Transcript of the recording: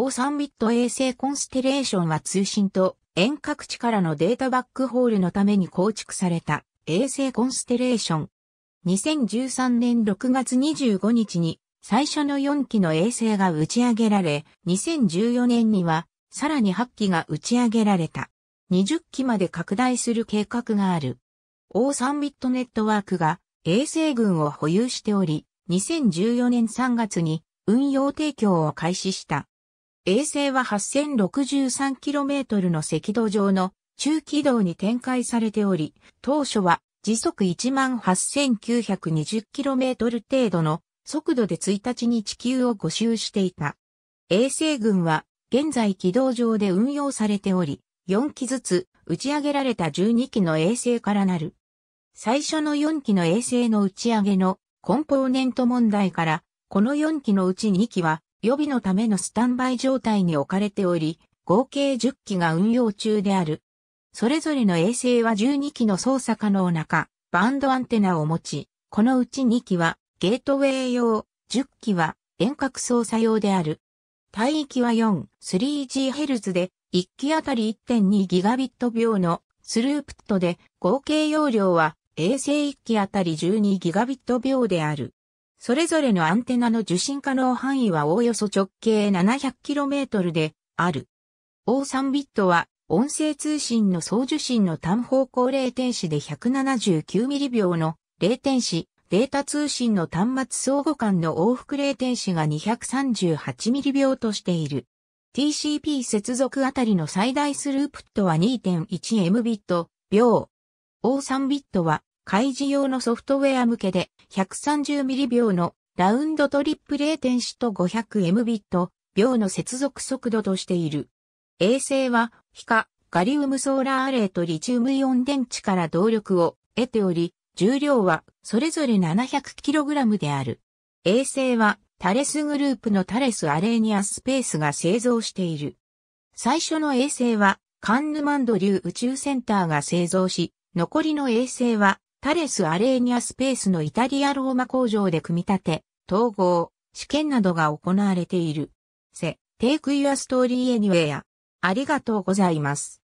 オーサンビット衛星コンステレーションは通信と遠隔地からのデータバックホールのために構築された衛星コンステレーション。2013年6月25日に最初の4機の衛星が打ち上げられ、2014年にはさらに8機が打ち上げられた。20機まで拡大する計画がある。オーサンビットネットワークが衛星群を保有しており、2014年3月に運用提供を開始した。衛星は 8063km の赤道上の中軌道に展開されており、当初は時速 18920km 程度の速度で1日に地球を5周していた。衛星群は現在軌道上で運用されており、4機ずつ打ち上げられた12機の衛星からなる。最初の4機の衛星の打ち上げのコンポーネント問題から、この4機のうち2機は予備のためのスタンバイ状態に置かれており、合計10機が運用中である。それぞれの衛星は12機の操作可能なか、バンドアンテナを持ち、このうち2機はゲートウェイ用、10機は遠隔操作用である。帯域は 4-3GHz で、1機あたり 1.2Gb 秒のスループットで、合計容量は衛星1機あたり 12Gb 秒である。それぞれのアンテナの受信可能範囲はおおよそ直径 700km である。O3 ビットは音声通信の送受信の単方向0点子で1 7 9 m リ秒の0点子、データ通信の端末相互間の往復0点子が2 3 8ミ m 秒としている。TCP 接続あたりの最大スループットは 2.1M ビット秒。O3 ビットは開示用のソフトウェア向けで1 3 0ミリ秒のラウンドトリップ0.4と 500Mbit 秒の接続速度としている。衛星は、ヒカ、ガリウムソーラーアレイとリチウムイオン電池から動力を得ており、重量はそれぞれ 700kg である。衛星はタレスグループのタレスアレーニアスペースが製造している。最初の衛星はカンヌマンドリ流宇宙センターが製造し、残りの衛星はタレス・アレーニアスペースのイタリア・ローマ工場で組み立て、統合、試験などが行われている。せ、テイク・イア・ストーリー・エニウェア。ありがとうございます。